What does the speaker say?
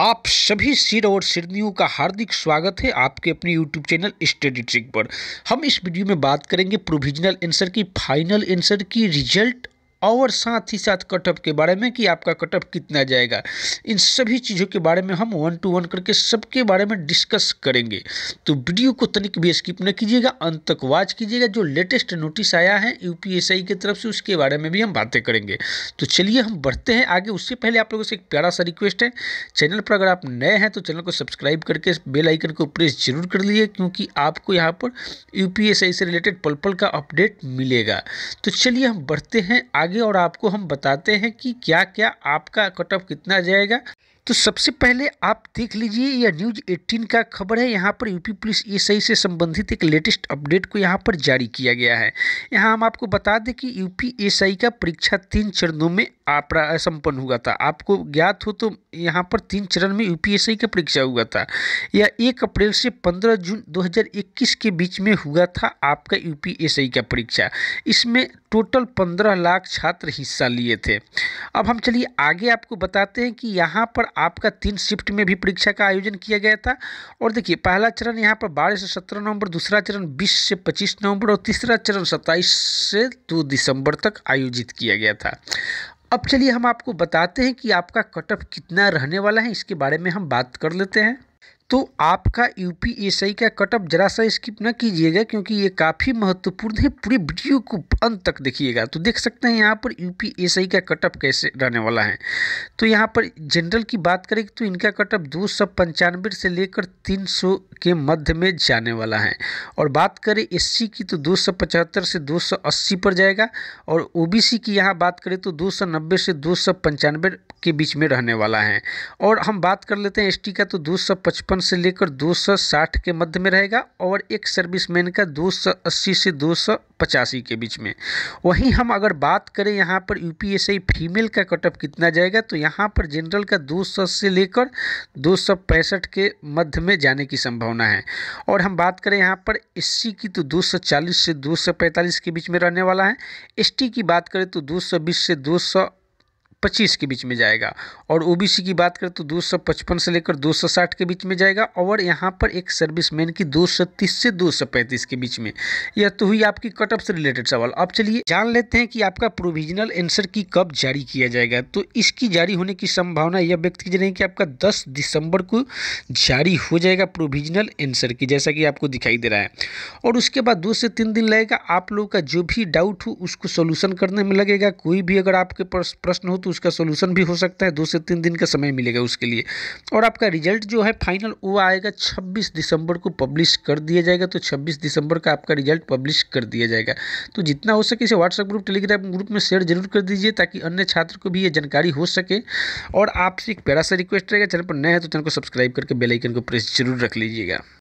आप सभी सिर और सिरनियों का हार्दिक स्वागत है आपके अपने यूट्यूब चैनल स्टडी ट्रिक पर हम इस वीडियो में बात करेंगे प्रोविजनल आंसर की फाइनल आंसर की रिजल्ट और साथ ही साथ कटअप के बारे में कि आपका कटअप कितना जाएगा इन सभी चीज़ों के बारे में हम वन टू वन करके सबके बारे में डिस्कस करेंगे तो वीडियो को तनिक भी स्किप न कीजिएगा अंत तक वॉच कीजिएगा जो लेटेस्ट नोटिस आया है यूपीएसआई की तरफ से उसके बारे में भी हम बातें करेंगे तो चलिए हम बढ़ते हैं आगे उससे पहले आप लोगों से एक प्यारा सा रिक्वेस्ट है चैनल पर अगर आप नए हैं तो चैनल को सब्सक्राइब करके बेलाइकन को प्रेस जरूर कर लीजिए क्योंकि आपको यहाँ पर यू से रिलेटेड पल पल का अपडेट मिलेगा तो चलिए हम बढ़ते हैं आगे आगे और आपको हम बताते हैं कि क्या क्या आपका कट ऑफ कितना जाएगा तो सबसे पहले आप देख लीजिए यह न्यूज 18 का खबर है यहाँ पर यूपी पुलिस एसआई से संबंधित एक लेटेस्ट अपडेट को यहाँ पर जारी किया गया है यहाँ हम आपको बता दें कि यूपी एसआई का परीक्षा तीन चरणों में आप संपन्न हुआ था आपको ज्ञात हो तो यहाँ पर तीन चरण में यूपीएसआई का परीक्षा हुआ था यह एक अप्रैल से पंद्रह जून दो के बीच में हुआ था आपका यूपीएसआई का परीक्षा इसमें टोटल पंद्रह लाख छात्र हिस्सा लिए थे अब हम चलिए आगे आपको बताते हैं कि यहाँ पर आपका तीन शिफ्ट में भी परीक्षा का आयोजन किया गया था और देखिए पहला चरण यहाँ पर बारह से सत्रह नवंबर दूसरा चरण बीस से पच्चीस नवंबर और तीसरा चरण सत्ताईस से दो दिसंबर तक आयोजित किया गया था अब चलिए हम आपको बताते हैं कि आपका कटअप कितना रहने वाला है इसके बारे में हम बात कर लेते हैं तो आपका यू पी एस आई का कटअप जरा सा स्किप ना कीजिएगा क्योंकि ये काफ़ी महत्वपूर्ण है पूरे वीडियो को अंत तक देखिएगा तो देख सकते हैं यहाँ पर यू पी एस आई का कटअप कैसे रहने वाला है तो यहाँ पर जनरल की बात करें तो इनका कटअप दो सौ पंचानवे से लेकर तीन सौ के मध्य में जाने वाला है और बात करें एस सी की तो दो सौ पचहत्तर से दो सौ अस्सी पर जाएगा और ओ बी सी की यहाँ बात करें तो दो सौ नब्बे से दो सौ पंचानवे के बीच में रहने वाला है और हम बात कर लेते हैं एसटी का तो दो से लेकर 260 के मध्य में रहेगा और एक सर्विसमैन का 280 से दो पचासी के बीच में वहीं हम अगर बात करें यहाँ पर यू फीमेल का कटअप कितना जाएगा तो यहाँ पर जनरल का दो से लेकर दो के मध्य में जाने की संभावना है और हम बात करें यहाँ पर एस की तो 240 से 245 के बीच में रहने वाला है एसटी की बात करें तो 220 से पच्चीस के बीच में जाएगा और ओबीसी की बात करें तो दो सौ पचपन से लेकर दो सौ साठ के बीच में जाएगा और यहाँ पर एक सर्विसमैन की दो सौ तीस से दो सौ पैंतीस के बीच में यह तो हुई आपकी कट ऑफ से रिलेटेड सवाल अब चलिए जान लेते हैं कि आपका प्रोविजनल आंसर की कब जारी किया जाएगा तो इसकी जारी होने की संभावना यह व्यक्त की जा रही है कि आपका दस दिसंबर को जारी हो जाएगा प्रोविजनल एंसर की जैसा कि आपको दिखाई दे रहा है और उसके बाद दो से तीन दिन लगेगा आप लोगों का जो भी डाउट हो उसको सोल्यूशन करने में लगेगा कोई भी अगर आपके पास प्रश्न हो तो तो उसका सोल्यूशन भी हो सकता है दो से तीन दिन का समय मिलेगा उसके लिए और आपका रिजल्ट जो है फाइनल वो आएगा छब्बीस दिसंबर को पब्लिश कर दिया जाएगा तो छब्बीस दिसंबर का आपका रिजल्ट पब्लिश कर दिया जाएगा तो जितना हो सके इसे व्हाट्सएप ग्रुप टेलीग्राम ग्रुप में शेयर जरूर कर दीजिए ताकि अन्य छात्र को भी ये जानकारी हो सके और आपसे एक प्यारा सा रिक्वेस्ट रहेगा चैनल पर नया है तो चैनल को सब्सक्राइब करके बेलाइकन को प्रेस जरूर रख लीजिएगा